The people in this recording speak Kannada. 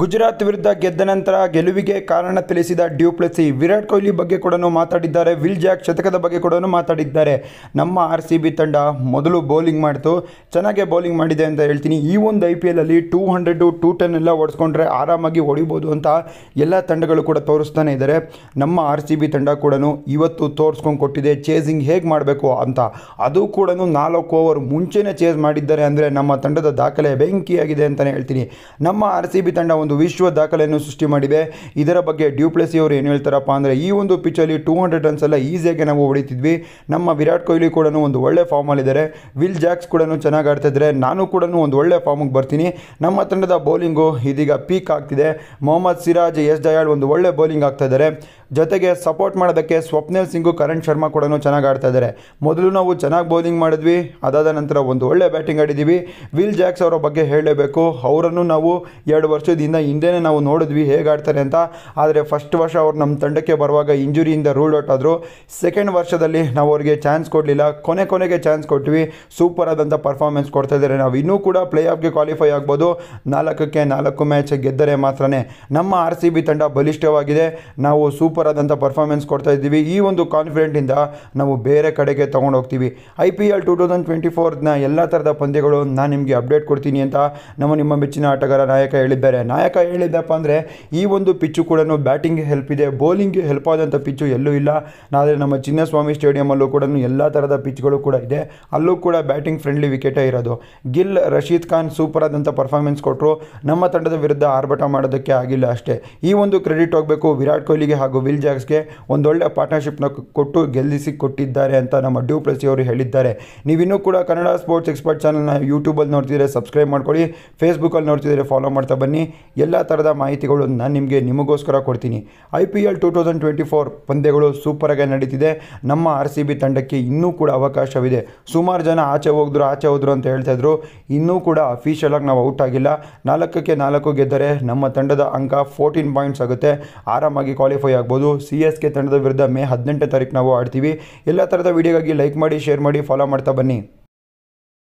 ಗುಜರಾತ್ ವಿರುದ್ಧ ಗೆದ್ದ ನಂತರ ಗೆಲುವಿಗೆ ಕಾರಣ ತಿಳಿಸಿದ ಡ್ಯೂಪ್ಲೆಸಿ ವಿರಾಟ್ ಕೊಹ್ಲಿ ಬಗ್ಗೆ ಕೂಡ ಮಾತಾಡಿದ್ದಾರೆ ವಿಲ್ ಜಾಕ್ ಶತಕದ ಬಗ್ಗೆ ಕೂಡ ಮಾತಾಡಿದ್ದಾರೆ ನಮ್ಮ ಆರ್ ಸಿ ಬಿ ತಂಡ ಮೊದಲು ಬೌಲಿಂಗ್ ಮಾಡಿತು ಚೆನ್ನಾಗೆ ಬೌಲಿಂಗ್ ಮಾಡಿದೆ ಅಂತ ಹೇಳ್ತೀನಿ ಈ ಒಂದು ಐ ಪಿ ಎಲ್ಲಲ್ಲಿ ಟೂ ಹಂಡ್ರೆಡು ಟೂ ಟೆನ್ ಎಲ್ಲ ಓಡಿಸ್ಕೊಂಡ್ರೆ ಆರಾಮಾಗಿ ಹೊಡಿಬೋದು ಅಂತ ಎಲ್ಲ ತಂಡಗಳು ಕೂಡ ತೋರಿಸ್ತಾನೆ ಇದ್ದಾರೆ ನಮ್ಮ ಆರ್ ಸಿ ಬಿ ತಂಡ ಕೂಡ ಇವತ್ತು ತೋರಿಸ್ಕೊಂಡು ಕೊಟ್ಟಿದೆ ಚೇಸಿಂಗ್ ಹೇಗೆ ಮಾಡಬೇಕು ಅಂತ ಅದು ಕೂಡ ನಾಲ್ಕು ಓವರ್ ಮುಂಚೆನೇ ಚೇಸ್ ಮಾಡಿದ್ದಾರೆ ಅಂದರೆ ನಮ್ಮ ತಂಡದ ದಾಖಲೆ ಬೆಂಕಿಯಾಗಿದೆ ಅಂತಲೇ ಹೇಳ್ತೀನಿ ನಮ್ಮ ಆರ್ ಸಿ ಬಿ ತಂಡ ಒಂದು ವಿಶ್ವ ದಾಖಲೆಯನ್ನು ಸೃಷ್ಟಿ ಮಾಡಿದೆ ಇದರ ಬಗ್ಗೆ ಡ್ಯೂಪ್ಲೆಸಿ ಅವರು ಏನು ಹೇಳ್ತಾರಪ್ಪ ಅಂದರೆ ಈ ಒಂದು ಪಿಚ್ಚಲ್ಲಿ ಟೂ ಹಂಡ್ರೆಡ್ ರನ್ಸ್ ಎಲ್ಲ ಈಸಿಯಾಗಿ ನಾವು ಹೊಡಿತಿದ್ವಿ ನಮ್ಮ ವಿರಾಟ್ ಕೊಹ್ಲಿ ಕೂಡ ಒಂದು ಒಳ್ಳೆ ಫಾರ್ಮಲ್ಲಿದ್ದಾರೆ ವಿಲ್ ಜಾಕ್ಸ್ ಕೂಡ ಚೆನ್ನಾಗಿ ಆಡ್ತಿದ್ದಾರೆ ನಾನು ಕೂಡ ಒಂದು ಒಳ್ಳೆ ಫಾರ್ಮಿಗೆ ಬರ್ತೀನಿ ನಮ್ಮ ತಂಡದ ಬೌಲಿಂಗು ಇದೀಗ ಪೀಕ್ ಆಗ್ತಿದೆ ಮೊಹಮ್ಮದ್ ಸಿರಾಜ್ ಎಸ್ ದಯಾಳ್ ಒಂದು ಒಳ್ಳೆ ಬೌಲಿಂಗ್ ಆಗ್ತಾ ಇದ್ದಾರೆ ಜೊತೆಗೆ ಸಪೋರ್ಟ್ ಮಾಡೋದಕ್ಕೆ ಸ್ವಪ್ನಿಲ್ ಸಿಂಗು ಕರಣ್ ಶರ್ಮಾ ಕೂಡ ಚೆನ್ನಾಗಿ ಆಡ್ತಾ ಇದ್ದಾರೆ ಮೊದಲು ನಾವು ಚೆನ್ನಾಗಿ ಬೌಲಿಂಗ್ ಮಾಡಿದ್ವಿ ಅದಾದ ನಂತರ ಒಂದು ಒಳ್ಳೆ ಬ್ಯಾಟಿಂಗ್ ಆಡಿದ್ದೀವಿ ವಿಲ್ ಜಾಕ್ಸ್ ಅವರ ಬಗ್ಗೆ ಹೇಳಲೇಬೇಕು ಅವರನ್ನು ನಾವು ಎರಡು ವರ್ಷದಿಂದ ಹಿಂದೆನೇ ನಾವು ನೋಡಿದ್ವಿ ಹೇಗೆ ಆಡ್ತಾರೆ ಅಂತ ಆದರೆ ಫಸ್ಟ್ ವರ್ಷ ಅವ್ರು ನಮ್ಮ ತಂಡಕ್ಕೆ ಬರುವಾಗ ಇಂಜುರಿಯಿಂದ ರೂಲ್ ಔಟ್ ಆದರು ಸೆಕೆಂಡ್ ವರ್ಷದಲ್ಲಿ ನಾವು ಅವರಿಗೆ ಚಾನ್ಸ್ ಕೊಡಲಿಲ್ಲ ಕೊನೆ ಕೊನೆಗೆ ಚಾನ್ಸ್ ಕೊಟ್ವಿ ಸೂಪರ್ ಆದಂಥ ಪರ್ಫಾರ್ಮೆನ್ಸ್ ಕೊಡ್ತಾ ಇದ್ದಾರೆ ನಾವು ಇನ್ನೂ ಕೂಡ ಪ್ಲೇ ಆಫ್ಗೆ ಕ್ವಾಲಿಫೈ ಆಗ್ಬೋದು ನಾಲ್ಕಕ್ಕೆ ನಾಲ್ಕು ಮ್ಯಾಚ್ ಗೆದ್ದರೆ ಮಾತ್ರನೇ ನಮ್ಮ ಆರ್ ಸಿ ಬಿ ತಂಡ ಬಲಿಷ್ಠವಾಗಿದೆ ನಾವು ಸೂಪರ್ ಸೂಪರ್ ಆದಂಥ ಪರ್ಫಾರ್ಮೆನ್ಸ್ ಕೊಡ್ತಾ ಇದ್ದೀವಿ ಈ ಒಂದು ಕಾನ್ಫಿಡೆಂಟಿಂದ ನಾವು ಬೇರೆ ಕಡೆಗೆ ತೊಗೊಂಡು ಹೋಗ್ತೀವಿ I P L two thousand twenty ಫೋರ್ನ ಎಲ್ಲ ಥರದ ಪಂದ್ಯಗಳು ನಾನು ನಿಮಗೆ ಅಪ್ಡೇಟ್ ಕೊಡ್ತೀನಿ ಅಂತ ನಮ್ಮ ನಿಮ್ಮ ಮೆಚ್ಚಿನ ಆಟಗಾರ ನಾಯಕ ಹೇಳಿದ್ದಾರೆ ನಾಯಕ ಹೇಳಿದ್ದಪ್ಪ ಅಂದರೆ ಈ ಒಂದು ಪಿಚ್ಚು ಕೂಡ ಬ್ಯಾಟಿಂಗ್ ಹೆಲ್ಪ್ ಇದೆ ಬೌಲಿಂಗ್ ಹೆಲ್ಪ್ ಆದಂಥ ಪಿಚ್ಚು ಎಲ್ಲೂ ಇಲ್ಲ ಆದರೆ ನಮ್ಮ ಚಿನ್ನಸ್ವಾಮಿ ಸ್ಟೇಡಿಯಮಲ್ಲೂ ಕೂಡ ಎಲ್ಲ ಥರದ ಪಿಚ್ಗಳು ಕೂಡ ಇದೆ ಅಲ್ಲೂ ಕೂಡ ಬ್ಯಾಟಿಂಗ್ ಫ್ರೆಂಡ್ಲಿ ವಿಕೆಟೇ ಇರೋದು ಗಿಲ್ ರಶೀದ್ ಖಾನ್ ಸೂಪರ್ ಆದಂಥ ಪರ್ಫಾರ್ಮೆನ್ಸ್ ಕೊಟ್ಟರು ನಮ್ಮ ತಂಡದ ವಿರುದ್ಧ ಆರ್ಭಟ ಮಾಡೋದಕ್ಕೆ ಆಗಿಲ್ಲ ಅಷ್ಟೇ ಈ ಒಂದು ಕ್ರೆಡಿಟ್ ಹೋಗಬೇಕು ವಿರಾಟ್ ಕೊಹ್ಲಿಗೆ ಹಾಗೂ ವಿಲ್ ಜಾಗ್ಸ್ಗೆ ಒಂದೊಳ್ಳೆ ಪಾರ್ಟ್ನರ್ಶಿಪ್ನ ಕೊಟ್ಟು ಗೆಲ್ಲಿಸಿ ಕೊಟ್ಟಿದ್ದಾರೆ ಅಂತ ನಮ್ಮ ಡ್ಯೂ ಪ್ಲಸಿ ಅವರು ಹೇಳಿದ್ದಾರೆ ನೀವಿನ್ನೂ ಕೂಡ ಕನ್ನಡ ಸ್ಪೋರ್ಟ್ಸ್ ಎಕ್ಸ್ಪರ್ಟ್ ಚಾನಲ್ನ ಯೂಟ್ಯೂಬಲ್ಲಿ ನೋಡ್ತಿದ್ರೆ ಸಬ್ಸ್ಕ್ರೈಬ್ ಮಾಡ್ಕೊಳ್ಳಿ ಫೇಸ್ಬುಕ್ಕಲ್ಲಿ ನೋಡ್ತಿದ್ರೆ ಫಾಲೋ ಮಾಡ್ತಾ ಬನ್ನಿ ಎಲ್ಲ ಥರದ ಮಾಹಿತಿಗಳು ನಾನು ನಿಮಗೆ ನಿಮಗೋಸ್ಕರ ಕೊಡ್ತೀನಿ I P L two thousand twenty four ಪಂದ್ಯಗಳು ಸೂಪರಾಗಿ ನಡೀತಿದೆ ನಮ್ಮ ಆರ್ ಸಿ ಬಿ ತಂಡಕ್ಕೆ ಇನ್ನೂ ಕೂಡ ಅವಕಾಶವಿದೆ ಸುಮಾರು ಜನ ಆಚೆ ಹೋಗಿದ್ರು ಆಚೆ ಹೋದ್ರು ಅಂತ ಹೇಳ್ತಾಯಿದ್ರು ಇನ್ನೂ ಕೂಡ ಅಫಿಷಿಯಲಾಗಿ ನಾವು ಔಟ್ ಆಗಿಲ್ಲ ನಾಲ್ಕಕ್ಕೆ ನಾಲ್ಕು ಗೆದ್ದರೆ ನಮ್ಮ ತಂಡದ ಅಂಕ ಫೋರ್ಟೀನ್ ಪಾಯಿಂಟ್ಸ್ ಆಗುತ್ತೆ ಆರಾಮಾಗಿ ಕ್ವಾಲಿಫೈ ಆಗ್ಬೋದು ಆಗಿರ್ಬೋದು ಸಿ ಎಸ್ ಕೆ ತಂಡದ ವಿರುದ್ಧ ಮೇ ಹದಿನೆಂಟನೇ ತಾರೀಕು ನಾವು ಆಡ್ತೀವಿ ಎಲ್ಲ ಥರದ ವಿಡಿಯೋಗಾಗಿ ಲೈಕ್ ಮಾಡಿ ಶೇರ್ ಮಾಡಿ ಫಾಲೋ ಮಾಡ್ತಾ ಬನ್ನಿ